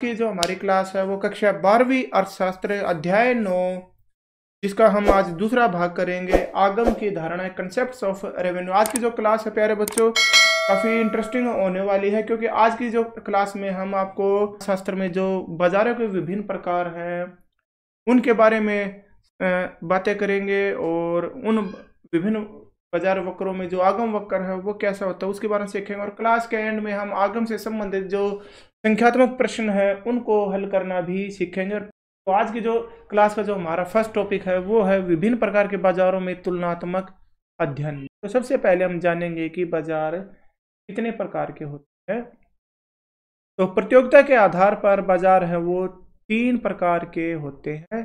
की जो हमारी क्लास है वो कक्षा बारहवीं अर्थशास्त्र अध्याय नौ जिसका हम आज दूसरा भाग करेंगे आगम की धारणा कंसेप्ट ऑफ रेवेन्यू आज की जो क्लास है प्यारे बच्चों काफ़ी इंटरेस्टिंग होने वाली है क्योंकि आज की जो क्लास में हम आपको शास्त्र में जो बाजारों के विभिन्न प्रकार हैं उनके बारे में बातें करेंगे और उन विभिन्न बाजार वक्रों में जो आगम वक्र है वो कैसा होता है उसके बारे में सीखेंगे और क्लास के एंड में हम आगम से संबंधित जो संख्यात्मक प्रश्न है उनको हल करना भी सीखेंगे और तो आज की जो क्लास का जो हमारा फर्स्ट टॉपिक है वो है विभिन्न प्रकार के बाजारों में तुलनात्मक अध्ययन तो सबसे पहले हम जानेंगे कि बाजार कितने प्रकार के होते हैं तो प्रतियोगिता के आधार पर बाजार है वो तीन प्रकार के होते हैं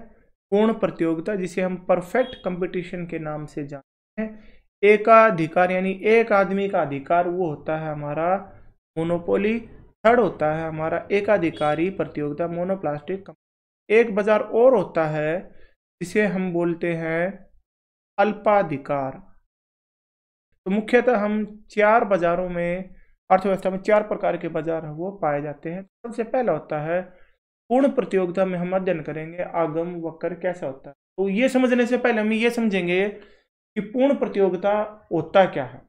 पूर्ण प्रतियोगिता जिसे हम परफेक्ट कंपटीशन के नाम से जानते हैं एकाधिकार यानी एक आदमी का अधिकार वो होता है हमारा मोनोपोली थर्ड होता है हमारा एकाधिकारी प्रतियोगिता मोनोप्लास्टिक एक बाजार और होता है जिसे हम बोलते हैं अल्पाधिकार तो मुख्यतः हम चार बाजारों में अर्थव्यवस्था में चार प्रकार के बाजार वो पाए जाते हैं सबसे पहला होता है पूर्ण प्रतियोगिता में हम अध्ययन करेंगे आगम वक्र कैसा होता है तो ये समझने से पहले हम ये समझेंगे कि पूर्ण प्रतियोगिता होता क्या है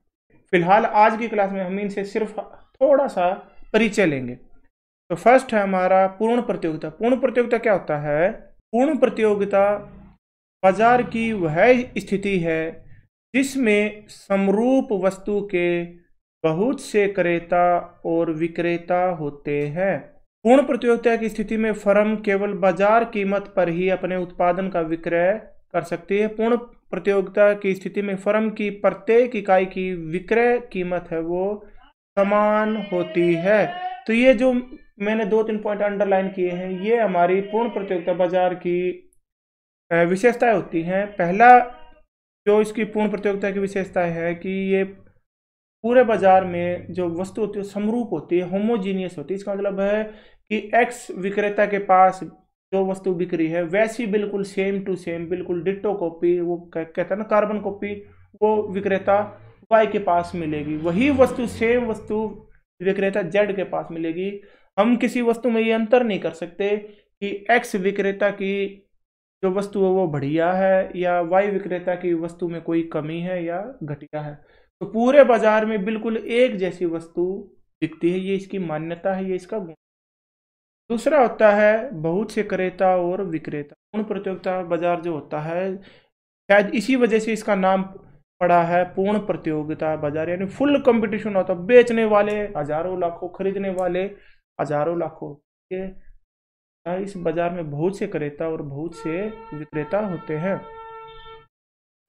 फिलहाल आज की क्लास में हम इनसे सिर्फ थोड़ा सा परिचय लेंगे तो फर्स्ट है हमारा पूर्ण प्रतियोगिता पूर्ण प्रतियोगिता क्या होता है पूर्ण प्रतियोगिता बाजार की वह स्थिति है जिसमें समरूप वस्तु के बहुत से क्रेता और विक्रेता होते हैं पूर्ण प्रतियोगिता की स्थिति में फर्म केवल बाजार कीमत पर ही अपने उत्पादन का विक्रय कर सकती है पूर्ण प्रतियोगिता की स्थिति में फर्म की प्रत्येक इकाई की विक्रय कीमत है वो समान होती है तो ये जो मैंने दो तीन पॉइंट अंडरलाइन किए हैं ये हमारी पूर्ण प्रतियोगिता बाजार की विशेषताएं होती हैं पहला जो इसकी पूर्ण प्रतियोगिता की विशेषता है कि ये पूरे बाजार में जो वस्तु होती है समरूप होती है होमोजीनियस होती है इसका मतलब है कि एक्स विक्रेता के पास जो वस्तु बिक्री है वैसी बिल्कुल सेम टू सेम बिल्कुल डिटो कॉपी वो कहता है ना कार्बन कॉपी वो विक्रेता वाई के पास मिलेगी वही वस्तु सेम वस्तु विक्रेता जेड के पास मिलेगी हम किसी वस्तु में ये अंतर नहीं कर सकते कि एक्स विक्रेता की जो वस्तु है वो बढ़िया है या वाई विक्रेता की वस्तु में कोई कमी है या घटिया है तो पूरे बाजार में बिल्कुल एक जैसी वस्तु बिकती है ये इसकी मान्यता है ये इसका गुण दूसरा होता है बहुत से क्रेता और विक्रेता गुण प्रतियोगिता बाजार जो होता है शायद इसी वजह से इसका नाम पड़ा है पूर्ण प्रतियोगिता बाजार यानी फुल कंपटीशन होता है बेचने वाले हजारों लाखों खरीदने वाले हजारों लाखों के इस बाजार में बहुत से क्रेता और बहुत से विक्रेता होते हैं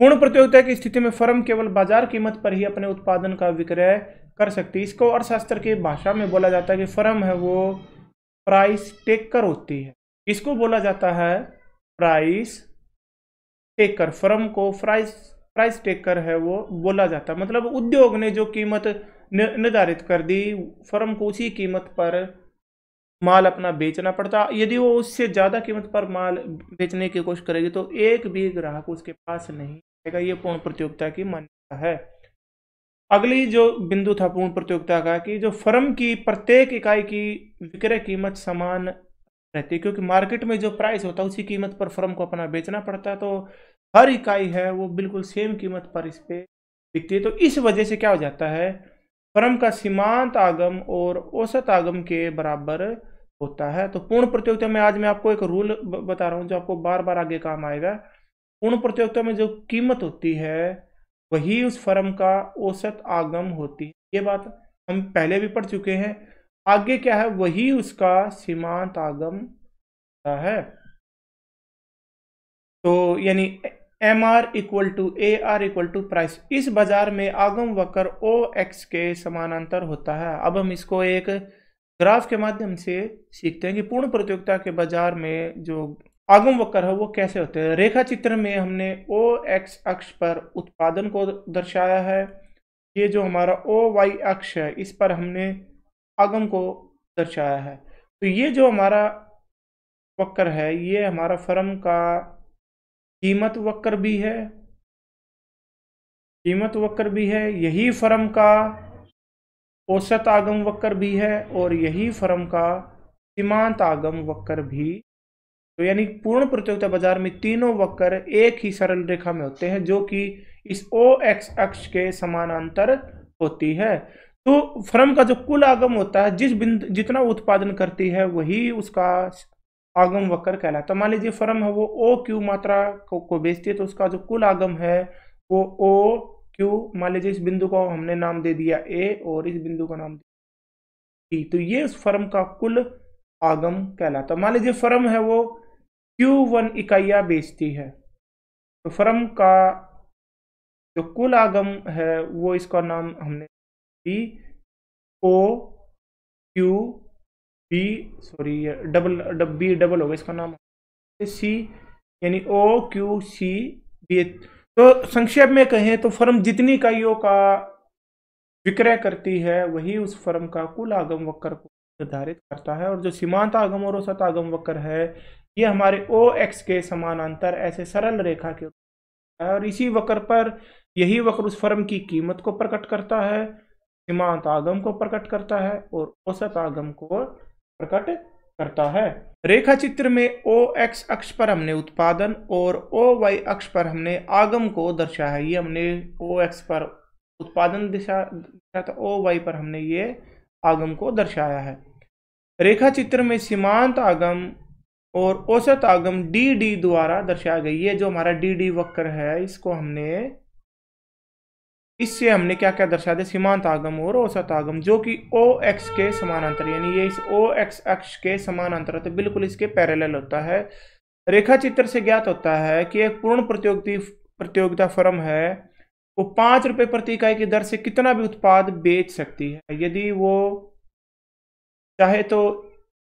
पूर्ण प्रतियोगिता की स्थिति में फर्म केवल बाजार कीमत पर ही अपने उत्पादन का विक्रय कर सकती है इसको अर्थशास्त्र की भाषा में बोला जाता है कि फर्म है वो प्राइस टेकर होती है इसको बोला जाता है प्राइस टेकर फर्म को प्राइस प्राइस टेकर है वो बोला जाता मतलब उद्योग ने जो कीमत निर्धारित कर दी फर्म को उसी कीमत पर माल अपना बेचना पड़ता यदि वो उससे ज़्यादा कीमत पर माल बेचने की कोशिश करेगी तो एक भी ग्राहक उसके पास नहीं आएगा ये पूर्ण प्रतियोगिता की मान्यता है अगली जो बिंदु था पूर्ण प्रतियोगिता का कि जो फर्म की प्रत्येक इकाई की विक्रय कीमत समान रहती है क्योंकि मार्केट में जो प्राइस होता है उसी कीमत पर फर्म को अपना बेचना पड़ता है तो हर इकाई है वो बिल्कुल सेम कीमत पर इस पर बिकती है तो इस वजह से क्या हो जाता है फर्म का सीमांत आगम और औसत आगम के बराबर होता है तो पूर्ण प्रतियोगिता में आज मैं आपको एक रूल बता रहा हूँ जो आपको बार बार आगे काम आएगा पूर्ण प्रतियोगिता में जो कीमत होती है वही उस फर्म का औसत आगम होती है ये बात हम पहले भी पढ़ चुके हैं आगे क्या है वही उसका सीमांत आगम होता है तो यानी M R equal to A R equal to price इस बाजार में आगम वक्र ओ एक्स के समानांतर होता है अब हम इसको एक ग्राफ के माध्यम से सीखते हैं कि पूर्ण प्रतियोगिता के बाजार में जो आगम वक्र है वो कैसे होते हैं रेखा चित्र में हमने ओ एक्स अक्ष पर उत्पादन को दर्शाया है ये जो हमारा ओ वाई अक्ष है इस पर हमने आगम को दर्शाया है तो ये जो हमारा वक्र है ये हमारा फर्म का कीमत वक्र भी है कीमत वक्र भी है यही फर्म का औसत आगम वक्र भी है और यही फर्म का सीमांत आगम वक्र भी तो यानी पूर्ण प्रतियोगिता बाजार में तीनों वक्र एक ही सरल रेखा में होते हैं जो कि इस ओ एक्स अक्ष के समानांतर होती है तो फर्म का जो कुल आगम होता है जिस बिंदु जितना उत्पादन करती है वही उसका आगम वक्र कहलाता है तो मान लीजिए फर्म है वो ओ क्यू मात्रा को, को बेचती है तो उसका जो कुल आगम है वो ओ क्यू मान लीजिए इस बिंदु को हमने नाम दे दिया ए और इस बिंदु का नाम दे तो ये उस फर्म का कुल आगम कहलाता है तो मान लीजिए फर्म है वो क्यू वन इकाइया बेचती है तो फर्म का जो कुल आगम है वो इसका नाम हमने D O Q B sorry double dub, B double होगा इसका नाम सी यानी ओ क्यू सी बी तो संक्षेप में कहें तो फर्म जितनी इकाइयों का विक्रय करती है वही उस फर्म का कुल आगम वक्र को निर्धारित करता है और जो सीमांत आगम और औसत आगम वक्र है ये हमारे ओ एक्स के समानांतर ऐसे सरल रेखा के और इसी वक्र पर यही वक्र उस फर्म की कीमत को प्रकट करता है सीमांत आगम को प्रकट करता है और औसत आगम को प्रकट करता है रेखा चित्र में ओ एक्स अक्ष पर हमने उत्पादन और ओ वाई अक्ष पर हमने आगम को दर्शाया है ये हमने ओ एक्स पर उत्पादन दिशा था ओ वाई पर हमने ये आगम को दर्शाया है रेखा चित्र में सीमांत आगम और औसत आगम डी डी द्वारा दर्शाया गया ये जो हमारा डी डी वक्र है इसको हमने इससे हमने क्या क्या दर्शा दिया सीमांत आगम और औसत आगम जो कि ओ एक्स के समानांतर यानी ये इस ओ एक्स एक्स के समानांतर तो बिल्कुल इसके पैरेलल होता है रेखा चित्र से ज्ञात होता है कि एक पूर्ण प्रतियोगिता प्रतियोगिता फर्म है वो पाँच रुपये प्रति इकाई की दर से कितना भी उत्पाद बेच सकती है यदि वो चाहे तो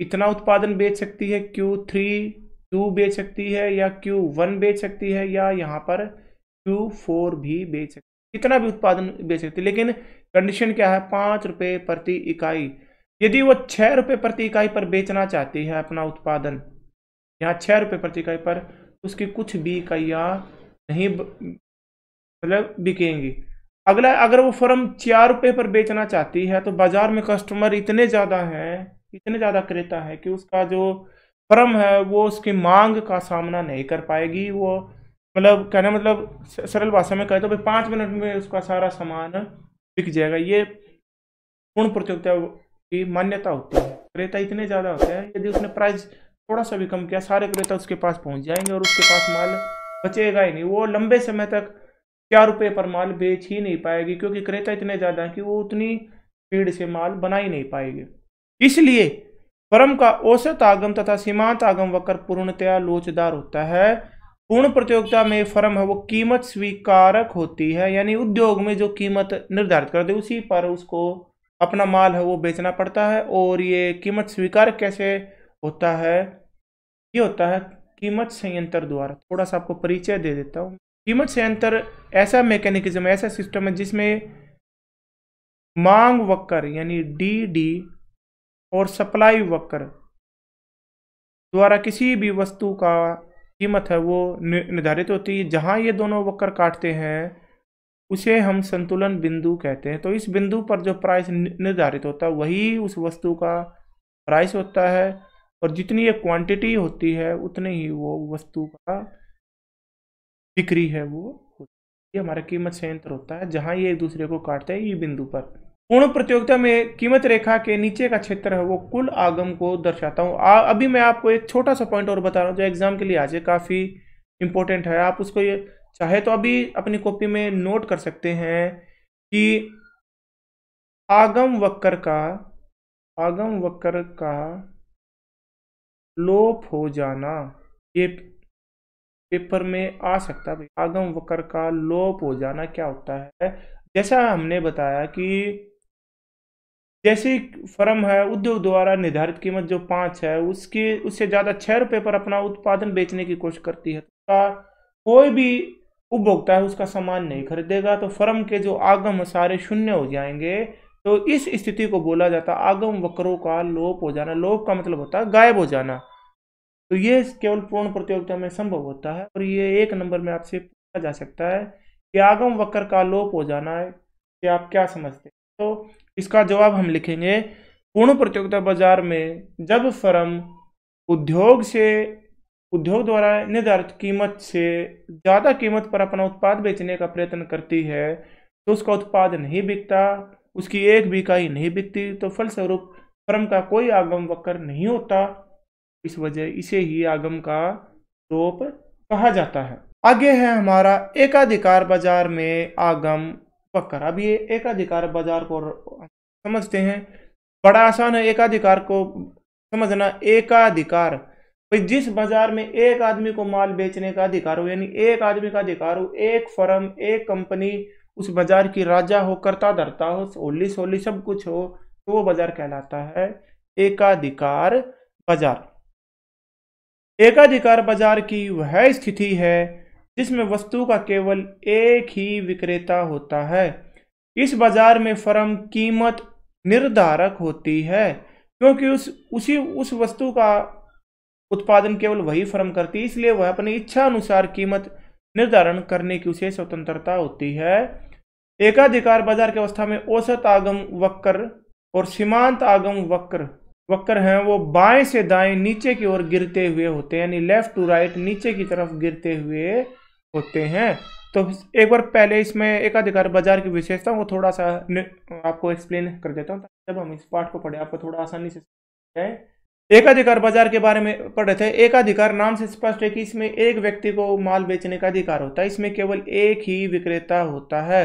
इतना उत्पादन बेच सकती है क्यू थ्री क्यू बेच सकती है या क्यू वन बेच सकती है या यहाँ पर क्यू फोर भी बेच सकती है कितना भी उत्पादन बेच सकती है लेकिन कंडीशन क्या है पाँच रुपये प्रति इकाई यदि वो छः रुपये प्रति इकाई पर बेचना चाहती है अपना उत्पादन यहाँ छः रुपये प्रति इकाई पर तो उसकी कुछ भी इकाइयाँ नहीं मतलब बिकेंगी अगला अगर वो फर्म चार रुपये पर बेचना चाहती है तो बाजार में कस्टमर इतने ज़्यादा हैं इतने ज़्यादा क्रेता है कि उसका जो फर्म है वो उसकी मांग का सामना नहीं कर पाएगी वो मतलब कहना मतलब सरल भाषा में कहे तो भाई पाँच मिनट में उसका सारा सामान बिक जाएगा ये पूर्ण प्रतियोगिता की मान्यता होती है क्रेता इतने ज़्यादा होते हैं यदि उसने प्राइस थोड़ा सा भी कम किया सारे क्रेता उसके पास पहुंच जाएंगे और उसके पास माल बचेगा ही नहीं वो लंबे समय तक क्या रुपये पर माल बेच ही नहीं पाएगी क्योंकि क्रेता इतने ज़्यादा हैं कि वो उतनी भीड़ से माल बना ही नहीं पाएगी इसलिए परम का औसत आगम तथा सीमांत आगम वक्र पूर्णतया लोचदार होता है पूर्ण प्रतियोगिता में फर्म है वो कीमत स्वीकारक होती है यानी उद्योग में जो कीमत निर्धारित कर दे उसी पर उसको अपना माल है वो बेचना पड़ता है और ये कीमत स्वीकार कैसे होता है ये होता है कीमत संयंत्र द्वारा थोड़ा सा आपको परिचय दे देता हूँ कीमत संयंत्र ऐसा मैकेनिकिज्म ऐसा सिस्टम है जिसमें मांग वक्र यानी डी डी और सप्लाई वक्र द्वारा किसी भी वस्तु का कीमत है वो निर्धारित होती है जहाँ ये दोनों वक्र काटते हैं उसे हम संतुलन बिंदु कहते हैं तो इस बिंदु पर जो प्राइस निर्धारित होता है वही उस वस्तु का प्राइस होता है और जितनी ये क्वांटिटी होती है उतनी ही वो वस्तु का बिक्री है वो होती ये हमारा कीमत संयंत्र होता है जहाँ ये एक दूसरे को काटते हैं ये बिंदु पर पूर्ण प्रतियोगिता में कीमत रेखा के नीचे का क्षेत्र है वो कुल आगम को दर्शाता हूँ अभी मैं आपको एक छोटा सा पॉइंट और बता रहा हूँ जो एग्जाम के लिए आज काफ़ी इंपॉर्टेंट है आप उसको ये चाहे तो अभी अपनी कॉपी में नोट कर सकते हैं कि आगम वक्र का आगम वक्र का लोप हो जाना ये पेपर में आ सकता है आगम वक्र का लोप हो जाना क्या होता है जैसा हमने बताया कि जैसे फर्म है उद्योग द्वारा निर्धारित कीमत जो पाँच है उसके उससे ज़्यादा छः रुपये पर अपना उत्पादन बेचने की कोशिश करती है उसका तो कोई भी उपभोक्ता है उसका सामान नहीं खरीदेगा तो फर्म के जो आगम सारे शून्य हो जाएंगे तो इस स्थिति को बोला जाता आगम वक्रों का लोप हो जाना लोप का मतलब होता है गायब हो जाना तो ये केवल पूर्ण प्रतियोगिता में संभव होता है और ये एक नंबर में आपसे पूछा जा सकता है कि आगम वक्र का लोप हो जाना है कि आप क्या समझते हैं तो इसका जवाब हम लिखेंगे पूर्ण प्रतियोगिता बाजार में जब फर्म उद्योग से उद्योग द्वारा निर्धारित कीमत से ज़्यादा कीमत पर अपना उत्पाद बेचने का प्रयत्न करती है तो उसका उत्पाद नहीं बिकता उसकी एक भी इकाई नहीं बिकती तो फलस्वरूप फर्म का कोई आगम वक्र नहीं होता इस वजह इसे ही आगम का रूप कहा जाता है आगे है हमारा एकाधिकार बाजार में आगम पक्का अब ये एकाधिकार बाजार को समझते हैं बड़ा आसान है एकाधिकार को समझना एकाधिकार भाई जिस बाजार में एक आदमी को माल बेचने का अधिकार हो यानी एक आदमी का अधिकार हो एक फर्म एक कंपनी उस बाजार की राजा हो करता धरता हो सोली सोली सब कुछ हो तो वो बाजार कहलाता है एकाधिकार बाजार एकाधिकार बाजार की वह स्थिति है जिसमें वस्तु का केवल एक ही विक्रेता होता है इस बाजार में फर्म कीमत निर्धारक होती है क्योंकि उस उसी उस वस्तु का उत्पादन केवल वही फर्म करती है इसलिए वह अपनी इच्छा अनुसार कीमत निर्धारण करने की उसे स्वतंत्रता होती है एकाधिकार बाजार की अवस्था में औसत आगम वक्र और सीमांत आगम वक्र वक्र हैं वो बाएं से दाएं नीचे की ओर गिरते हुए होते हैं यानी लेफ्ट टू राइट नीचे की तरफ गिरते हुए होते हैं तो एक बार पहले इसमें एकाधिकार बाजार की विशेषता वो थोड़ा सा आपको एक्सप्लेन कर देता हूँ जब हम इस पाठ को पढ़े आपको थोड़ा आसानी से एकाधिकार बाजार के बारे में पढ़े थे एकाधिकार नाम से स्पष्ट है कि इसमें एक व्यक्ति को माल बेचने का अधिकार होता है इसमें केवल एक ही विक्रेता होता है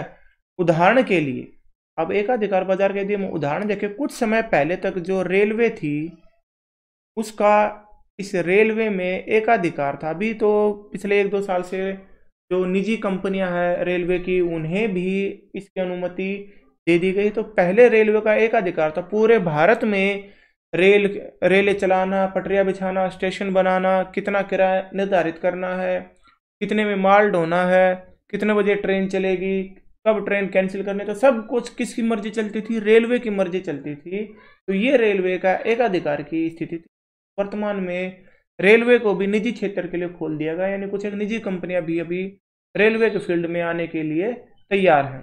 उदाहरण के लिए अब एकाधिकार बाजार के लिए हम उदाहरण देखें कुछ समय पहले तक जो रेलवे थी उसका इस रेलवे में एकाधिकार था अभी तो पिछले एक दो साल से जो निजी कंपनियां हैं रेलवे की उन्हें भी इसकी अनुमति दे दी गई तो पहले रेलवे का एक अधिकार था पूरे भारत में रेल रेलें चलाना पटरिया बिछाना स्टेशन बनाना कितना किराया निर्धारित करना है कितने में माल ढोना है कितने बजे ट्रेन चलेगी कब ट्रेन कैंसिल करने तो सब कुछ किसकी मर्जी चलती थी रेलवे की मर्जी चलती थी तो ये रेलवे का एकाधिकार की स्थिति थी वर्तमान में रेलवे को भी निजी क्षेत्र के लिए खोल दिया गया यानी कुछ एक निजी कंपनियां भी अभी रेलवे के फील्ड में आने के लिए तैयार हैं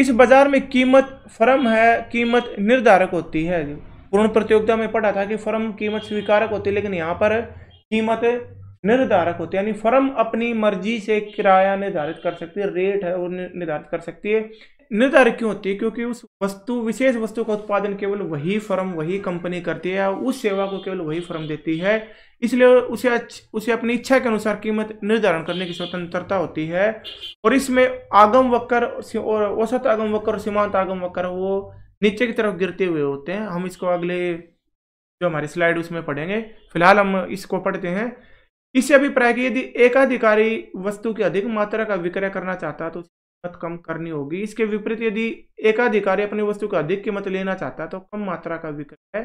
इस बाजार में कीमत फर्म है कीमत निर्धारक होती है पूर्ण प्रतियोगिता में पढ़ा था कि फर्म कीमत स्वीकारक होती है लेकिन यहाँ पर कीमत निर्धारक होती है यानी फर्म अपनी मर्जी से किराया निर्धारित कर सकती है रेट है वो निर्धारित कर सकती है निर्धारित क्यों होती है क्योंकि उस वस्तु विशेष वस्तु का उत्पादन केवल वही फर्म वही कंपनी करती है उस सेवा को केवल वही फर्म देती है इसलिए उसे उसे अपनी इच्छा के अनुसार कीमत निर्धारण करने की स्वतंत्रता होती है और इसमें आगम वक्र और औसत आगम वक्र और सीमांत आगम वक्र वो नीचे की तरफ गिरते हुए होते हैं हम इसको अगले जो हमारी स्लाइड उसमें पढ़ेंगे फिलहाल हम इसको पढ़ते हैं इससे अभिप्राय कि यदि एकाधिकारी वस्तु की अधिक मात्रा का विक्रय करना चाहता है तो कीमत कम करनी होगी इसके विपरीत यदि एकाधिकारी अपनी वस्तु का अधिक कीमत लेना चाहता है तो कम मात्रा का विक्रय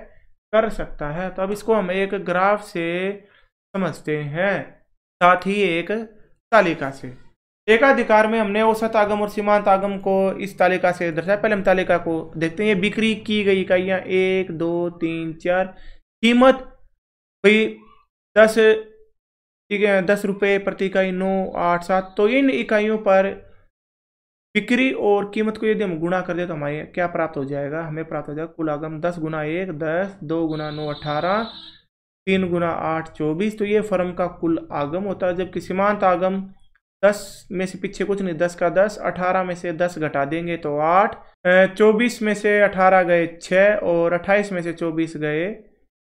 कर सकता है तो अब इसको हम एक ग्राफ से समझते हैं साथ ही एक तालिका से एकाधिकार में हमने औसत आगम और सीमांत आगम को इस तालिका से दर्शाया पहले हम तालिका को देखते हैं बिक्री की गई इकाइयाँ एक दो तीन चार कीमत भाई दस ठीक है दस रुपये प्रति इकाई नौ आठ सात तो इन इकाइयों पर बिक्री और कीमत को यदि हम गुणा कर दे तो हमारे क्या प्राप्त हो जाएगा हमें प्राप्त हो जाएगा कुल आगम दस गुना एक दस दो गुना नौ अठारह तीन गुना आठ चौबीस तो ये फर्म का कुल आगम होता है जबकि सीमांत आगम दस में से पीछे कुछ नहीं दस का दस अठारह में से दस घटा देंगे तो आठ चौबीस में से अठारह गए छः और अट्ठाईस में से चौबीस गए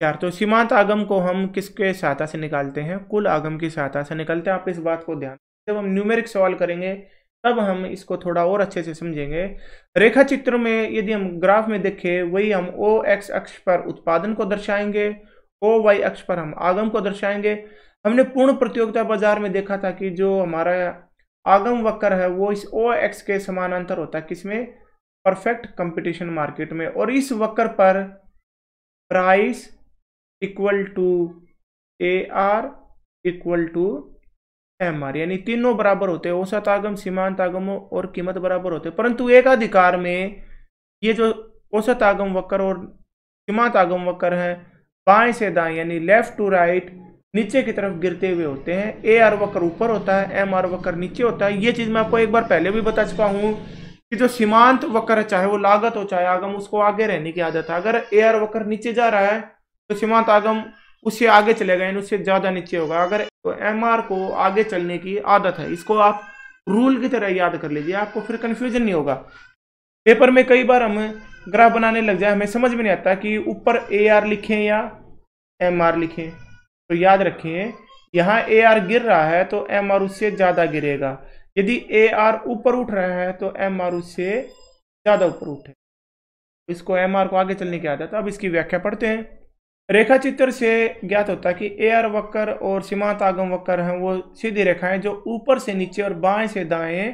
चार तो सीमांत आगम को हम किसके सहायता से निकालते हैं कुल आगम की सहायता से निकालते हैं आप इस बात को ध्यान जब हम न्यूमेरिक सवाल करेंगे तब हम इसको थोड़ा और अच्छे से समझेंगे रेखा चित्र में यदि हम ग्राफ में देखें वही हम ओ एक्स अक्ष पर उत्पादन को दर्शाएंगे ओ वाई अक्ष पर हम आगम को दर्शाएंगे हमने पूर्ण प्रतियोगिता बाजार में देखा था कि जो हमारा आगम वक्र है वो इस ओ एक्स के समानांतर होता है किसमें परफेक्ट कंपटीशन मार्केट में और इस वक्र पर price equal to A R equal to M R यानी तीनों बराबर होते हैं औसत आगम सीमांत आगम और कीमत बराबर होते हैं परंतु एक अधिकार में ये जो औसत आगम वक्र और सीमांत आगम वक्र है बाएं से दाएं यानी लेफ्ट टू राइट नीचे की तरफ गिरते हुए होते हैं ए आर वक्र ऊपर होता है एम आर वक्र नीचे होता है ये चीज़ मैं आपको एक बार पहले भी बता चुका हूँ कि जो सीमांत वक्र है चाहे वो लागत हो चाहे आगम उसको आगे रहने की आदत है अगर ए आर वक्र नीचे जा रहा है तो सीमांत आगम उससे आगे चलेगा यानी उससे ज़्यादा नीचे होगा अगर तो एम को आगे चलने की आदत है इसको आप रूल की तरह याद कर लीजिए आपको फिर कन्फ्यूजन नहीं होगा पेपर में कई बार हम ग्राफ बनाने लग जाए हमें समझ में नहीं आता कि ऊपर ए आर लिखें या एम आर लिखें तो याद रखिए यहाँ ए आर गिर रहा है तो एम आर उससे ज़्यादा गिरेगा यदि ए आर ऊपर उठ रहा है तो एम आर उससे ज़्यादा ऊपर उठे इसको एम आर को आगे चलने की आदत अब इसकी व्याख्या पढ़ते हैं रेखा चित्र से ज्ञात होता है कि एयर वक्र और सीमांत आगम वक्र हैं वो सीधी रेखाएं जो ऊपर से नीचे और बाएं से दाएं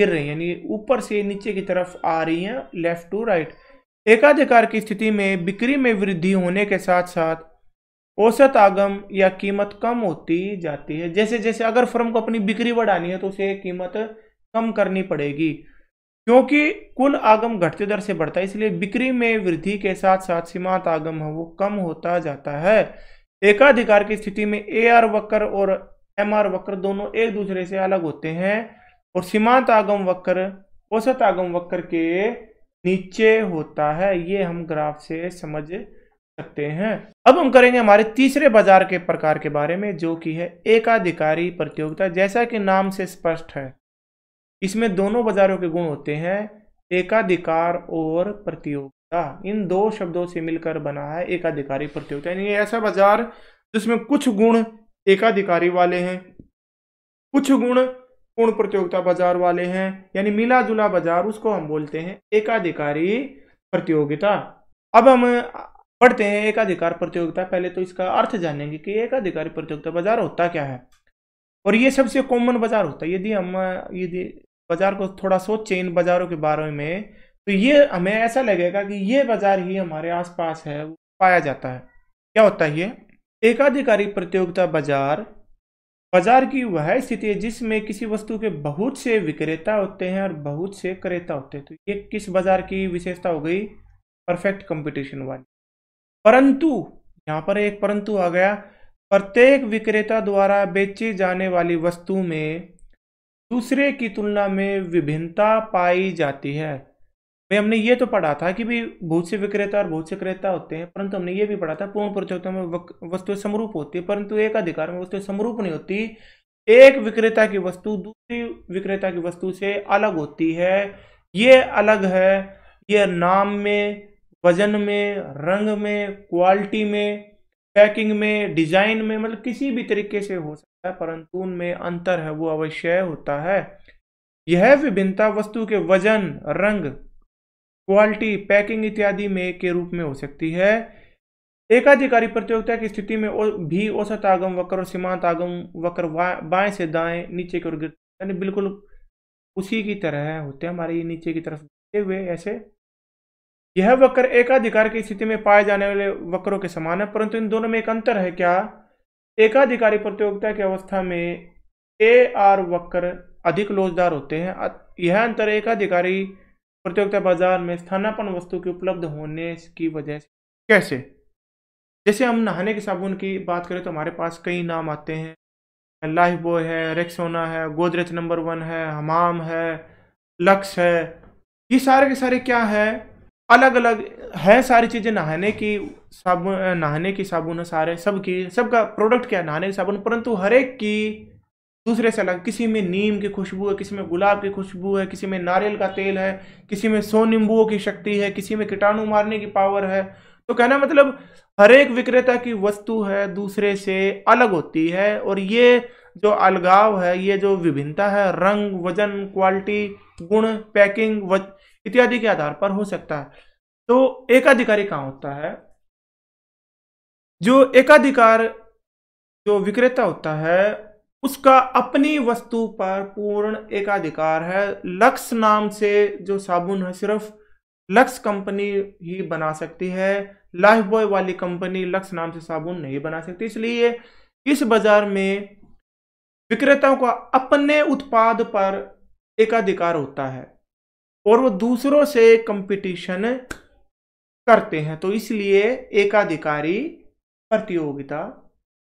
गिर रही हैं यानी ऊपर से नीचे की तरफ आ रही हैं लेफ्ट टू राइट एकाधिकार की स्थिति में बिक्री में वृद्धि होने के साथ साथ औसत आगम या कीमत कम होती जाती है जैसे जैसे अगर फर्म को अपनी बिक्री बढ़ानी है तो उसे कीमत कम करनी पड़ेगी क्योंकि कुल आगम घटते दर से बढ़ता है इसलिए बिक्री में वृद्धि के साथ साथ सीमांत आगम है वो कम होता जाता है एकाधिकार की स्थिति में ए आर वक्र और एम आर वक्र दोनों एक दूसरे से अलग होते हैं और सीमांत आगम वक्र औसत आगम वक्र के नीचे होता है ये हम ग्राफ से समझ सकते हैं अब हम करेंगे हमारे तीसरे बाजार के प्रकार के बारे में जो कि है एकाधिकारी प्रतियोगिता जैसा कि नाम से स्पष्ट है इसमें दोनों बाजारों के गुण होते हैं एकाधिकार और प्रतियोगिता इन दो शब्दों से मिलकर बना है एकाधिकारी प्रतियोगिता यानी ऐसा बाजार जिसमें कुछ गुण एकाधिकारी वाले हैं कुछ गुण पूर्ण प्रतियोगिता बाजार वाले हैं यानी मिला जुला बाजार उसको हम बोलते हैं एकाधिकारी प्रतियोगिता अब हम पढ़ते हैं एकाधिकार प्रतियोगिता पहले तो इसका अर्थ जानेंगे कि एकाधिकारी प्रतियोगिता बाजार होता क्या है और ये सबसे कॉमन बाजार होता है यदि हम यदि बाजार को थोड़ा सोचे इन बाज़ारों के बारे में तो ये हमें ऐसा लगेगा कि ये बाज़ार ही हमारे आसपास है पाया जाता है क्या होता है ये एकाधिकारी प्रतियोगिता बाजार बाजार की वह स्थिति है जिसमें किसी वस्तु के बहुत से विक्रेता होते हैं और बहुत से क्रेता होते हैं तो ये किस बाजार की विशेषता हो गई परफेक्ट कंपटीशन वाली परंतु यहाँ पर एक परंतु आ गया प्रत्येक विक्रेता द्वारा बेची जाने वाली वस्तु में दूसरे की तुलना में विभिन्नता पाई जाती है भाई हमने ये तो पढ़ा था कि भी बहुत से विक्रेता और बहुत से क्रेता होते हैं परंतु हमने ये भी पढ़ा था पूर्ण प्रतियोगिता में वस्तु समरूप होती है परंतु एक अधिकार में वस्तु समरूप नहीं होती एक विक्रेता की वस्तु दूसरी विक्रेता की वस्तु से अलग होती है ये अलग है ये नाम में वजन में रंग में क्वालिटी में पैकिंग में डिजाइन में मतलब किसी भी तरीके से हो सकता है परंतु उनमें अंतर है वो अवश्य होता है यह विभिन्नता वस्तु के वजन रंग क्वालिटी पैकिंग इत्यादि में के रूप में हो सकती है एकाधिकारी प्रतियोगिता की स्थिति में भी औसत आगम वक्र और सीमांत आगम वक्र बाएं से दाएं नीचे की ओर गिरते यानी बिल्कुल उसी की तरह होते हैं हमारे ये नीचे की तरफ गिरते हुए ऐसे यह वक्र एकाधिकार की स्थिति में पाए जाने वाले वक्रों के समान है परंतु इन दोनों में एक अंतर है क्या एकाधिकारी प्रतियोगिता की अवस्था में ए आर वक्र अधिक लोचदार होते हैं यह अंतर एकाधिकारी प्रतियोगिता बाजार में स्थानापन वस्तु के उपलब्ध होने की वजह से कैसे जैसे हम नहाने के साबुन की बात करें तो हमारे पास कई नाम आते हैं लाइफ बॉय है रेक्सोना है गोदरेज नंबर वन है हमाम है लक्स है ये सारे के सारे क्या है अलग अलग है सारी चीज़ें नहाने की साबुन नहाने की साबुन है सारे सब की सबका प्रोडक्ट क्या नहाने की साबुन परंतु हर एक की दूसरे से अलग किसी में नीम की खुशबू है किसी में गुलाब की खुशबू है किसी में नारियल का तेल है किसी में सो नींबुओं की शक्ति है किसी में कीटाणु मारने की पावर है तो कहना मतलब हर एक विक्रेता की वस्तु है दूसरे से अलग होती है और ये जो अलगाव है ये जो विभिन्नता है रंग वजन क्वालिटी गुण पैकिंग इत्यादि के आधार पर हो सकता है तो एकाधिकारी कहाँ होता है जो एकाधिकार जो विक्रेता होता है उसका अपनी वस्तु पर पूर्ण एकाधिकार है लक्स नाम से जो साबुन है सिर्फ लक्स कंपनी ही बना सकती है लाइफ बॉय वाली कंपनी लक्स नाम से साबुन नहीं बना सकती इसलिए इस बाजार में विक्रेताओं का अपने उत्पाद पर एकाधिकार होता है और वो दूसरों से कंपटीशन करते हैं तो इसलिए एकाधिकारी प्रतियोगिता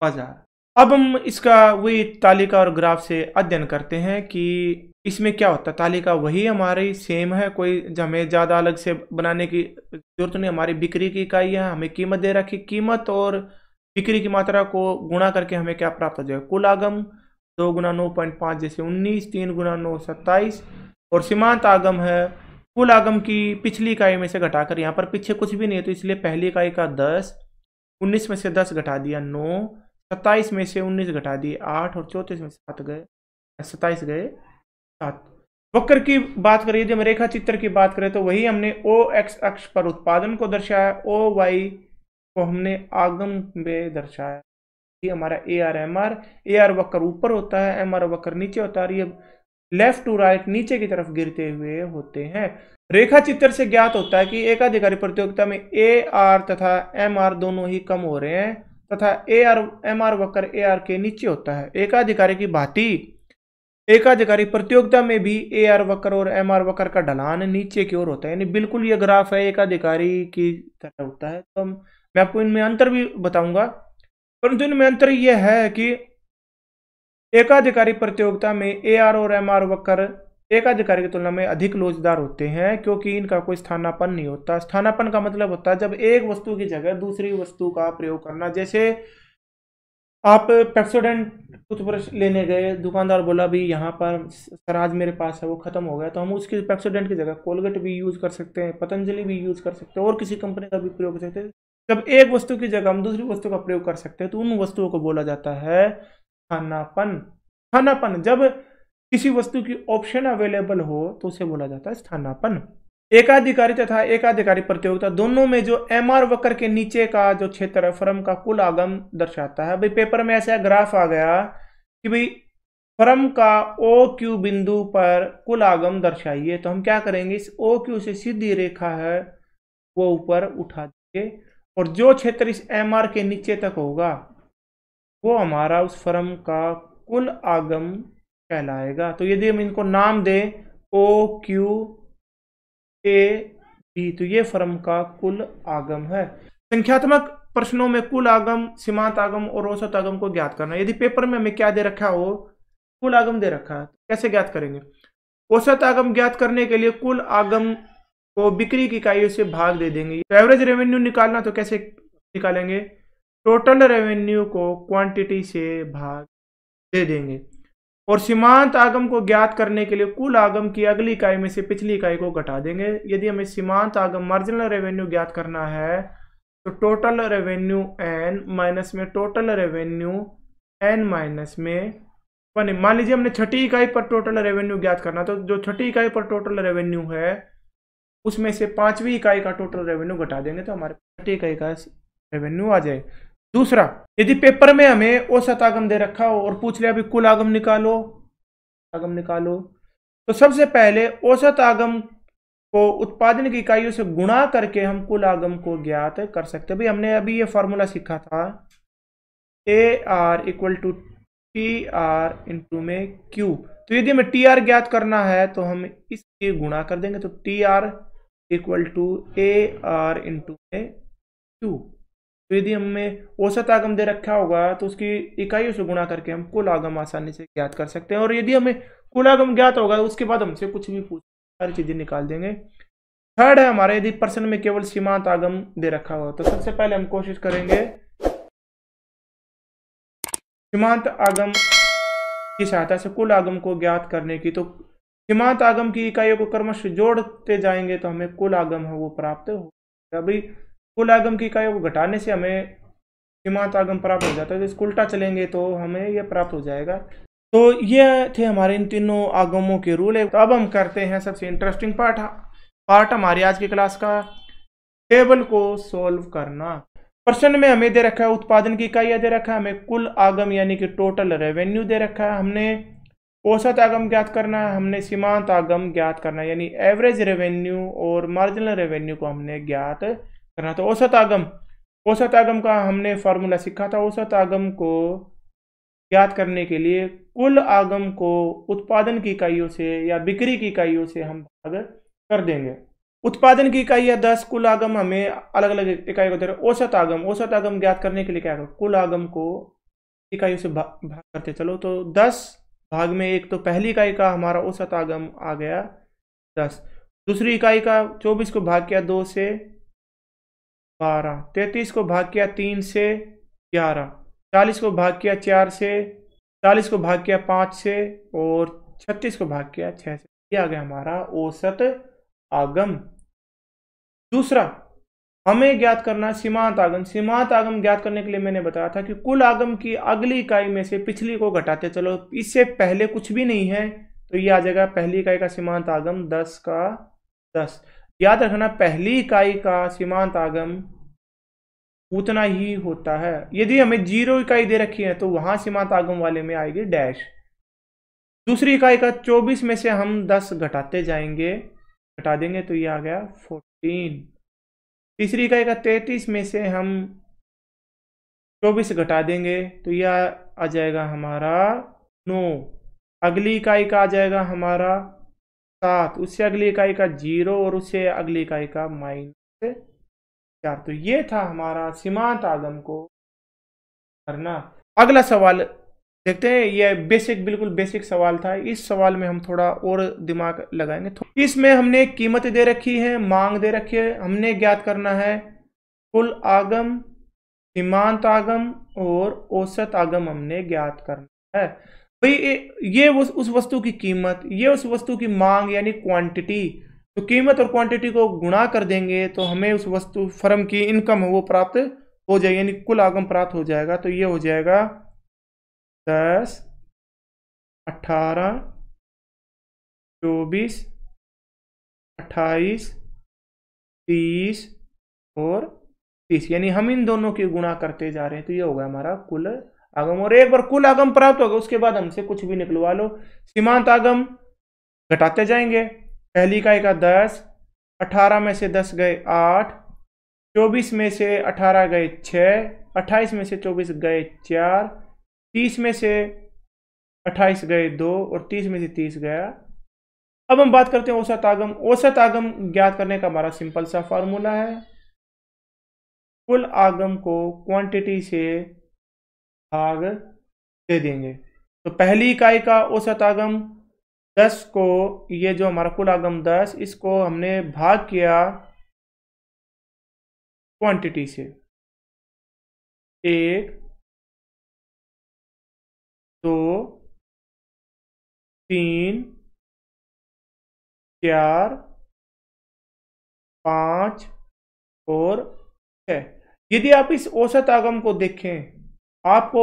बाजार अब हम इसका वही तालिका और ग्राफ से अध्ययन करते हैं कि इसमें क्या होता है तालिका वही हमारी सेम है कोई हमें ज़्यादा अलग से बनाने की जरूरत नहीं हमारी बिक्री की इकाई है हमें कीमत दे रखी कीमत और बिक्री की मात्रा को गुणा करके हमें क्या प्राप्त हो जाएगा कुल आगम दो गुना नौ पॉइंट पाँच जैसे उन्नीस तीन गुना नौ सत्ताईस और सीमांत आगम है कुल आगम की पिछली इकाई में से घटाकर यहाँ पर पीछे कुछ भी नहीं है तो इसलिए पहली इकाई का दस 19 में से दस घटा दिया नौ सत्ताईस में से उन्नीस घटा दिए 8 और चौंतीस में सात गए सत्ताईस गए सात वक्र की बात करें यदि हम रेखा चित्र की बात करें तो वही हमने ओ एक्स अक्ष पर उत्पादन को दर्शाया ओ वाई को हमने आगम में दर्शाया हमारा A R M R A R वक्र ऊपर होता है एम आर वक्र नीचे होता है ये लेफ्ट टू राइट नीचे की तरफ गिरते हुए होते हैं रेखा चित्र से ज्ञात होता है कि एकाधिकारी प्रतियोगिता में ए आर तथा एम आर दोनों ही कम हो रहे हैं तथा ए आर एम आर वक्र ए आर के नीचे होता है एकाधिकारी की भांति एकाधिकारी प्रतियोगिता में भी ए आर वक्र और एम आर वक्र का ढलान नीचे की ओर होता है यानी बिल्कुल ये ग्राफ है एकाधिकारी की तरह होता है तो मैं आपको इनमें अंतर भी बताऊंगा परंतु इनमें अंतर यह है कि एकाधिकारी प्रतियोगिता में ए आर और एम आर वक्र एकाधिकारी की तुलना में अधिक लोचदार होते हैं क्योंकि इनका कोई स्थानापन नहीं होता स्थानापन का मतलब होता है जब एक वस्तु की जगह दूसरी वस्तु का प्रयोग करना जैसे आप पेप्सोडेंट टूथब्रश लेने गए दुकानदार बोला भी यहाँ पर सर आज मेरे पास है वो ख़त्म हो गया तो हम उसकी पेप्सोडेंट की जगह कोलगेट भी यूज़ कर सकते हैं पतंजलि भी यूज़ कर सकते हैं और किसी कंपनी का भी प्रयोग कर सकते हैं जब एक वस्तु की जगह हम दूसरी वस्तु का प्रयोग कर सकते हैं तो उन वस्तुओं को बोला जाता है स्थानापन स्थानापन जब किसी वस्तु की ऑप्शन अवेलेबल हो तो उसे बोला जाता है स्थानापन एकाधिकारी तथा एकाधिकारी प्रतियोगिता दोनों में जो एम आर वक्र के नीचे का जो क्षेत्र है फर्म का कुल आगम दर्शाता है भाई पेपर में ऐसा ग्राफ आ गया कि भाई फर्म का ओ क्यू बिंदु पर कुल आगम दर्शाइए तो हम क्या करेंगे इस ओ क्यू से सीधी रेखा है वो ऊपर उठा देंगे और जो क्षेत्र इस एम आर के नीचे तक होगा वो हमारा उस फर्म का कुल आगम कहलाएगा तो यदि हम इनको नाम दें ओ क्यू ए बी तो ये फर्म का कुल आगम है संख्यात्मक प्रश्नों में कुल आगम सीमांत आगम और औसत आगम को ज्ञात करना यदि पेपर में हमें क्या दे रखा हो कुल आगम दे रखा है तो कैसे ज्ञात करेंगे औसत आगम ज्ञात करने के लिए कुल आगम को बिक्री की इकाइयों से भाग दे देंगे एवरेज रेवेन्यू निकालना तो कैसे निकालेंगे टोटल रेवेन्यू को क्वांटिटी से भाग दे देंगे और सीमांत आगम को ज्ञात करने के लिए कुल आगम की अगली इकाई में से पिछली इकाई को घटा देंगे यदि हमें सीमांत आगम मार्जिनल रेवेन्यू ज्ञात करना है तो टोटल रेवेन्यू एन माइनस में टोटल रेवेन्यू एन माइनस में बने मान लीजिए हमने छठी इकाई पर टोटल रेवेन्यू ज्ञात करना तो जो छठी इकाई पर टोटल रेवेन्यू है उसमें से पांचवी इकाई का टोटल रेवेन्यू घटा देंगे तो हमारे छठी इकाई का रेवेन्यू आ जाए दूसरा यदि पेपर में हमें औसत आगम दे रखा हो और पूछ लिया अभी कुल आगम निकालो आगम निकालो तो सबसे पहले औसत आगम को उत्पादन की इकाइयों से गुणा करके हम कुल आगम को ज्ञात कर सकते भाई हमने अभी ये फार्मूला सीखा था A R equal to T R into में क्यू तो यदि हमें टी आर ज्ञात करना है तो हम इसके गुणा कर देंगे तो T R equal to A R into में क्यू तो यदि हमें औसत आगम दे रखा होगा तो उसकी इकाइयों से गुणा करके हम कुल आगम आसानी से ज्ञात कर सकते हैं और यदि हमें कुल आगम ज्ञात होगा तो उसके बाद हमसे कुछ भी पूछ सारी चीज़ें निकाल देंगे थर्ड है हमारे यदि प्रश्न में केवल सीमांत आगम दे रखा हो तो सबसे पहले हम कोशिश करेंगे सीमांत आगम की सहायता से कुल आगम को ज्ञात करने की तो सीमांत आगम की इकाइयों को क्रमश जोड़ते जाएंगे तो हमें कुल आगम है वो प्राप्त हो अभी कुल आगम की इकाइयों को घटाने से हमें सीमांत आगम प्राप्त हो जाता है जैसे उल्टा चलेंगे तो हमें यह प्राप्त हो जाएगा तो ये थे हमारे इन तीनों आगमों के रूल है तो अब हम करते हैं सबसे इंटरेस्टिंग पार्ट पार्ट हमारी आज की क्लास का टेबल को सोल्व करना प्रश्न में हमें दे रखा है उत्पादन की इकाइयाँ दे रखा है हमें कुल आगम यानी कि टोटल रेवेन्यू दे रखा है हमने औसत आगम ज्ञात करना है हमने सीमांत आगम ज्ञात करना है यानी एवरेज रेवेन्यू और मार्जिनल रेवेन्यू को हमने ज्ञात करना था औसत आगम औसत आगम का हमने फार्मूला सीखा था औसत आगम को ज्ञात करने के लिए कुल आगम को उत्पादन की इकाइयों से या बिक्री की इकाइयों से हम भाग कर देंगे उत्पादन की या दस कुल आगम हमें अलग अलग इकाई को दे रहे औसत आगम औसत आगम ज्ञात करने के लिए क्या करो कुल आगम को इकाइयों से भाग करते चलो तो दस भाग में एक तो पहली इकाई का हमारा औसत आगम आ गया दस दूसरी इकाई का चौबीस को भाग किया दो से बारह तैतीस को भाग किया तीन से ग्यारह चालीस को भाग किया चार से चालीस को भाग किया पाँच से और छत्तीस को भाग किया छः से ये आ गया हमारा औसत आगम दूसरा हमें ज्ञात करना सीमांत आगम सीमांत आगम ज्ञात करने के लिए मैंने बताया था कि कुल आगम की अगली इकाई में से पिछली को घटाते चलो इससे पहले कुछ भी नहीं है तो ये आ जाएगा पहली इकाई का सीमांत आगम दस का दस याद रखना पहली इकाई का सीमांत आगम उतना ही होता है यदि हमें जीरो इकाई दे रखी है तो वहां सीमांत आगम वाले में आएगी डैश दूसरी इकाई का चौबीस में से हम दस घटाते जाएंगे घटा देंगे तो ये आ गया फोर्टीन तीसरी इकाई का तैतीस में से हम चौबीस घटा देंगे तो यह आ जाएगा हमारा नौ अगली इकाई का आ जाएगा हमारा सात उससे अगली इकाई का जीरो और उससे अगली इकाई का माइनस चार तो ये था हमारा सीमांत आगम को करना अगला सवाल देखते हैं ये बेसिक बिल्कुल बेसिक सवाल था इस सवाल में हम थोड़ा और दिमाग लगाएंगे तो इसमें हमने कीमत दे रखी है मांग दे रखी है हमने ज्ञात करना है कुल आगम सीमांत आगम और औसत आगम हमने ज्ञात करना है भाई ये उस उस वस्तु की कीमत ये उस वस्तु की मांग यानी क्वांटिटी तो कीमत और क्वांटिटी को गुणा कर देंगे तो हमें उस वस्तु फर्म की इनकम वो प्राप्त हो जाएगी यानी कुल आगम प्राप्त हो जाएगा तो ये हो जाएगा दस अठारह चौबीस अट्ठाईस तीस और तीस यानी हम इन दोनों के गुणा करते जा रहे हैं तो ये होगा हमारा कुल आगम और एक बार कुल आगम प्राप्त होगा उसके बाद हमसे कुछ भी निकलवा लो सीमांत आगम घटाते जाएंगे पहली इकाई का दस अठारह में से दस गए आठ चौबीस में से अठारह गए छः अट्ठाईस में से चौबीस गए चार तीस में से अट्ठाईस गए दो और तीस में से तीस गया अब हम बात करते हैं औसत आगम औसत आगम ज्ञात करने का हमारा सिंपल सा फार्मूला है कुल आगम को क्वांटिटी से भाग दे देंगे तो पहली इकाई का औसत आगम दस को ये जो हमारा कुल आगम दस इसको हमने भाग किया क्वांटिटी से एक दो तीन चार पाँच और छः यदि आप इस औसत आगम को देखें आपको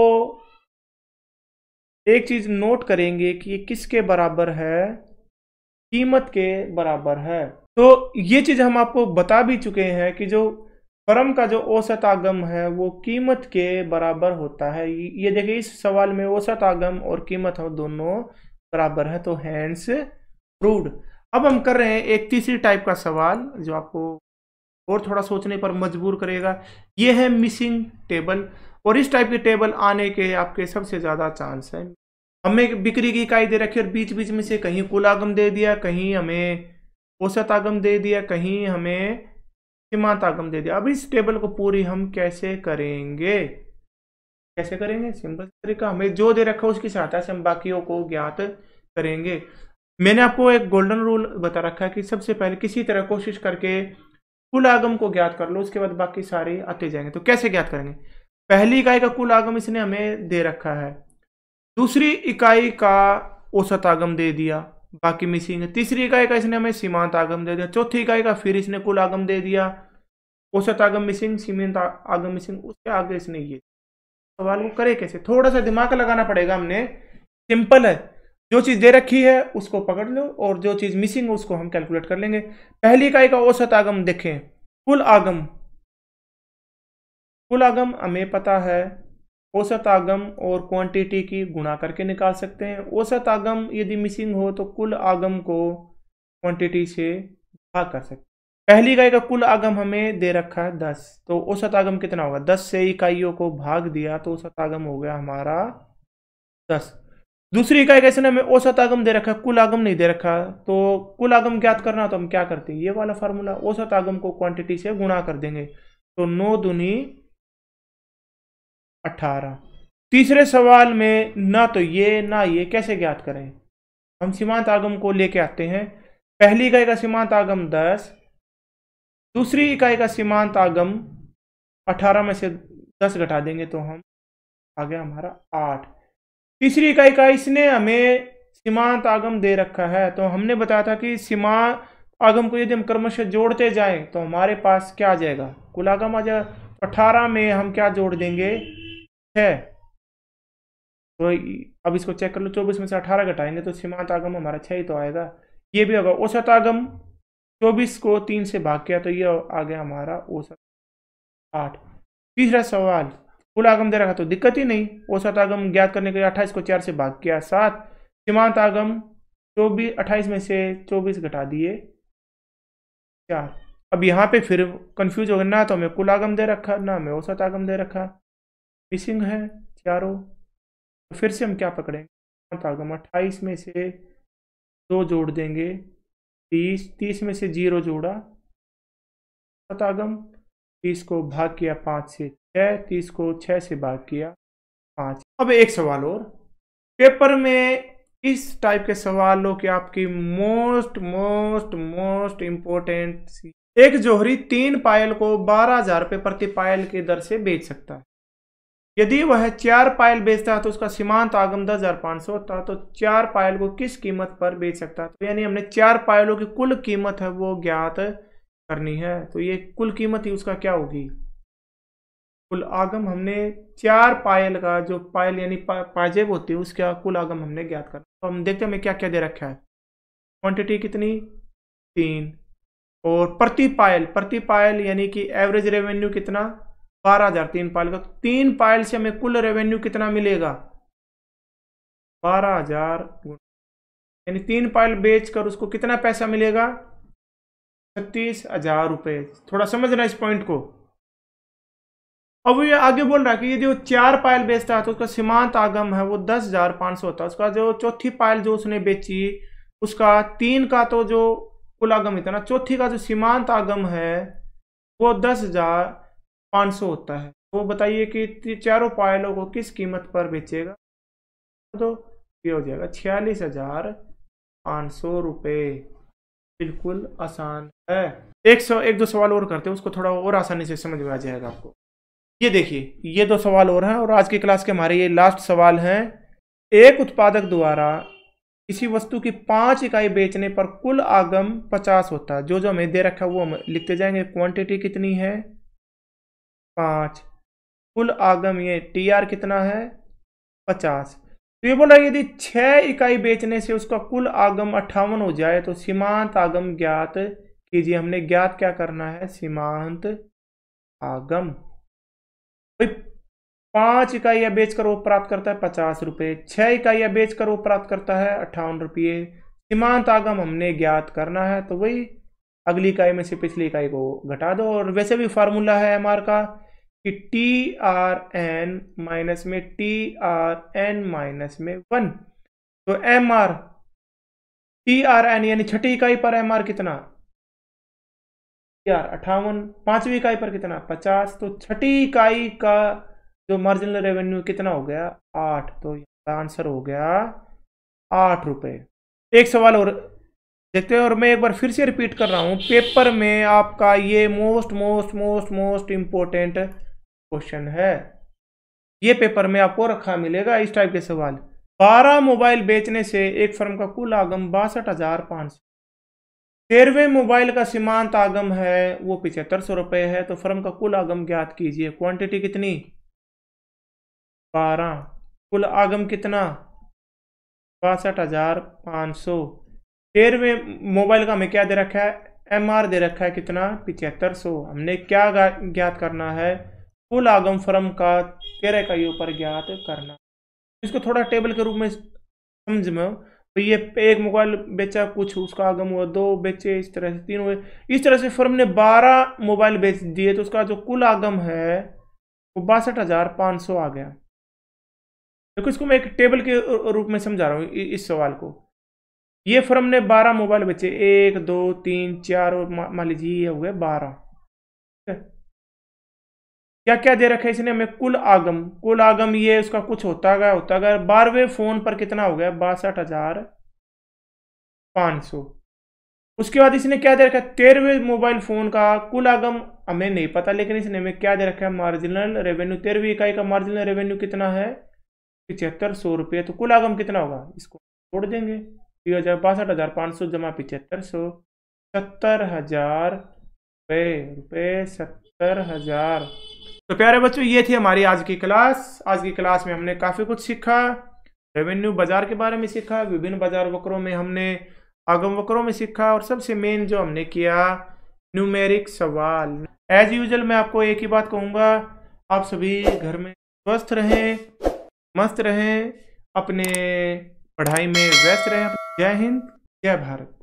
एक चीज नोट करेंगे कि ये किसके बराबर है कीमत के बराबर है तो ये चीज हम आपको बता भी चुके हैं कि जो फर्म का जो औसत आगम है वो कीमत के बराबर होता है ये देखिए इस सवाल में औसत आगम और कीमत हम दोनों बराबर है तो हैंड्स प्रूड अब हम कर रहे हैं एक तीसरी टाइप का सवाल जो आपको और थोड़ा सोचने पर मजबूर करेगा ये है मिसिंग टेबल और इस टाइप के टेबल आने के आपके सबसे ज़्यादा चांस है हमें बिक्री की इकाई दे रखी और बीच बीच में से कहीं कुल आगम दे दिया कहीं हमें औसत आगम दे दिया कहीं हमें सीमांत आगम दे दिया अब इस टेबल को पूरी हम कैसे करेंगे कैसे करेंगे सिंपल तरीका हमें जो दे रखा है उसकी सहायता से हम बाकियों को ज्ञात करेंगे मैंने आपको एक गोल्डन रूल बता रखा है कि सबसे पहले किसी तरह कोशिश करके कुल आगम को ज्ञात कर लो उसके बाद बाकी सारे आते जाएंगे तो कैसे ज्ञात करेंगे पहली इकाई का कुल आगम इसने हमें दे रखा है दूसरी इकाई का औसत आगम दे दिया बाकी मिसिंग है तीसरी इकाई का इसने हमें सीमांत आगम दे दिया चौथी इकाई का फिर इसने कुल आगम दे दिया औसत आगम मिसिंग सीमांत आगम मिसिंग उसके आगे इसने ये सवाल को करे कैसे थोड़ा सा दिमाग लगाना पड़ेगा हमने सिंपल है जो चीज़ दे रखी है उसको पकड़ लो और जो चीज़ मिसिंग है उसको हम कैलकुलेट कर लेंगे पहली इकाई का औसत आगम देखें कुल आगम कुल आगम हमें पता है औसत आगम और क्वांटिटी की गुणा करके निकाल सकते हैं औसत आगम यदि मिसिंग हो तो कुल आगम को क्वांटिटी से भाग कर सकते पहली इकाई का कुल आगम हमें दे रखा है दस तो औसत आगम कितना होगा दस से इकाइयों को भाग दिया तो औसत आगम हो गया हमारा दस दूसरी इकाई कैसे हमें औसत आगम दे रखा है कुल आगम नहीं दे रखा तो कुल आगम ज्ञात करना तो हम क्या करते हैं ये वाला फार्मूला औसत आगम को क्वांटिटी से गुणा कर देंगे तो नौ दुनी अठारह तीसरे सवाल में ना तो ये ना ये कैसे ज्ञात करें हम सीमांत आगम को लेके आते हैं पहली इकाई का सीमांत आगम दस दूसरी इकाई का सीमांत आगम अठारह में से दस घटा देंगे तो हम आ गया हमारा आठ तीसरी इकाई का इसने हमें सीमांत आगम दे रखा है तो हमने बताया था कि सीमांत आगम को यदि हम क्रमशः जोड़ते जाएं तो हमारे पास क्या आ जाएगा कुल आगम आ जाएगा तो अठारह में हम क्या जोड़ देंगे है तो अब इसको चेक कर लो चौबीस में से अठारह घटाएंगे तो सीमांत आगम हमारा छह ही तो आएगा ये भी होगा औसत आगम चौबीस को तीन से भाग किया तो ये आ गया हमारा औसत आठ तीसरा सवाल कुल आगम दे रखा तो दिक्कत ही नहीं औसत आगम ज्ञात करने के लिए अट्ठाईस को चार से भाग किया सात सीमांत आगम चौबीस अट्ठाईस में से चौबीस घटा दिए चार अब यहाँ पे फिर कंफ्यूज हो गया ना तो हमें कुल आगम दे रखा ना हमें औसत आगम दे रखा मिसिंग है चारों तो फिर से हम क्या पकड़ेंगे आगम अट्ठाईस में से दो जोड़ देंगे तीस तीस में से जीरो जोड़ा सतागम तीस को भाग किया पाँच से छः तीस को छः से भाग किया पाँच अब एक सवाल और पेपर में इस टाइप के सवालों के आपकी मोस्ट मोस्ट मोस्ट इम्पोर्टेंट एक जोहरी तीन पायल को बारह हजार रुपये प्रति पायल की दर से बेच सकता है यदि वह चार पायल बेचता है तो उसका सीमांत आगम दस हजार पांच सौ होता तो चार पायल को किस कीमत पर बेच सकता तो यानी हमने चार पायलों की कुल कीमत है वो ज्ञात करनी है तो ये कुल कीमत ही उसका क्या होगी कुल आगम हमने चार पायल का जो पायल यानी पा, पाजेब होती है उसका कुल आगम हमने ज्ञात करना तो हम देखते हैं हमें क्या क्या दे रखा है क्वांटिटी कितनी तीन और प्रति पायल प्रति पायल यानी कि एवरेज रेवेन्यू कितना बारह हजार तीन पायल का तो तीन पायल से हमें कुल रेवेन्यू कितना मिलेगा बारह हजार यानी तीन पायल बेचकर उसको कितना पैसा मिलेगा छत्तीस हजार रुपये थोड़ा समझना इस पॉइंट को अब ये आगे बोल रहा है कि ये जो चार पायल बेचता है तो उसका सीमांत आगम है वो दस हजार पाँच सौ होता है उसका जो चौथी पायल जो उसने बेची उसका तीन का तो जो कुल आगम इतना चौथी का जो सीमांत आगम है वो दस हजार पाँच सौ होता है वो तो बताइए कि चारों पायलों को किस कीमत पर बेचेगा तो ये हो जाएगा छियालीस हजार पाँच सौ रुपये बिल्कुल आसान है एक सौ एक दो सवाल और करते हैं उसको थोड़ा और आसानी से समझ में आ जाएगा आपको ये देखिए ये दो सवाल और हैं और आज की क्लास के हमारे ये लास्ट सवाल हैं एक उत्पादक द्वारा किसी वस्तु की पाँच इकाई बेचने पर कुल आगम पचास होता है जो जो हमें दे रखा है वो हम लिखते जाएंगे क्वांटिटी कितनी है पाँच कुल आगम ये टी आर कितना है पचास तो ये बोला यदि छः इकाई बेचने से उसका कुल आगम अट्ठावन हो जाए तो सीमांत आगम ज्ञात कीजिए हमने ज्ञात क्या करना है सीमांत आगम भाई पाँच इकाइयाँ बेचकर वो प्राप्त करता है पचास रुपये छः इकाइयाँ बेचकर वो प्राप्त करता है अट्ठावन रुपये सीमांत आगम हमने ज्ञात करना है तो वही अगली इकाई में से पिछली इकाई को घटा दो और वैसे भी फार्मूला है एम का कि टी आर एन माइनस में टी आर एन माइनस में वन तो M R T R N यानी छठी इकाई पर एम आर कितना अठावन पांचवी इकाई पर कितना पचास तो छठी इकाई का जो मार्जिनल रेवेन्यू कितना हो गया आठ तो आंसर हो गया आठ रुपए एक सवाल और देखते हैं और मैं एक बार फिर से रिपीट कर रहा हूं पेपर में आपका ये most most most most important question है ये पेपर में आपको रखा मिलेगा इस टाइप के सवाल बारह मोबाइल बेचने से एक फर्म का कुल आगम बासठ हजार पाँच सौ तेरहवें मोबाइल का सीमांत आगम है वो पिछहत्तर सौ रुपये है तो फर्म का कुल आगम ज्ञात कीजिए क्वांटिटी कितनी बारह कुल आगम कितना बासठ हजार पाँच सौ तेरहवें मोबाइल का हमें क्या दे रखा है एमआर दे रखा है कितना पिछहत्तर सौ हमने क्या ज्ञात करना है कुल आगम फर्म का तेरह इकाइयों पर ज्ञात करना इसको थोड़ा टेबल के रूप में समझ में तो ये एक मोबाइल बेचा कुछ उसका आगम हुआ दो बेचे इस तरह से तीन हुए इस तरह से फर्म ने बारह मोबाइल बेच दिए तो उसका जो कुल आगम है वो बासठ हजार पाँच सौ आ गया देखो इसको मैं एक टेबल के रूप में समझा रहा हूँ इस सवाल को ये फर्म ने बारह मोबाइल बेचे एक दो तीन चार और मान लीजिए ये हो गया बारह क्या क्या दे रखा है इसने हमें कुल आगम कुल आगम ये उसका कुछ होता गया होता गया बारहवें फोन पर कितना हो गया बासठ हजार पाँच सौ उसके बाद इसने क्या दे रखा है तेरहवें मोबाइल फोन का कुल आगम हमें नहीं पता लेकिन इसने हमें क्या दे रखा है मार्जिनल रेवेन्यू तेरहवीं इकाई का मार्जिनल रेवेन्यू कितना है पिछहत्तर सौ रुपये तो कुल आगम कितना होगा इसको छोड़ देंगे तीन हजार बासठ हजार पाँच सौ जमा पिछहत्तर सौ सत्तर हजार रुपये रुपये सत्तर हजार तो प्यारे बच्चों ये थी हमारी आज की क्लास आज की क्लास में हमने काफ़ी कुछ सीखा रेवेन्यू बाजार के बारे में सीखा विभिन्न बाजार वक्रों में हमने आगम वक्रों में सीखा और सबसे मेन जो हमने किया न्यूमेरिक सवाल एज यूजल मैं आपको एक ही बात कहूँगा आप सभी घर में स्वस्थ रहें मस्त रहें अपने पढ़ाई में व्यस्त रहें जय हिंद जय भारत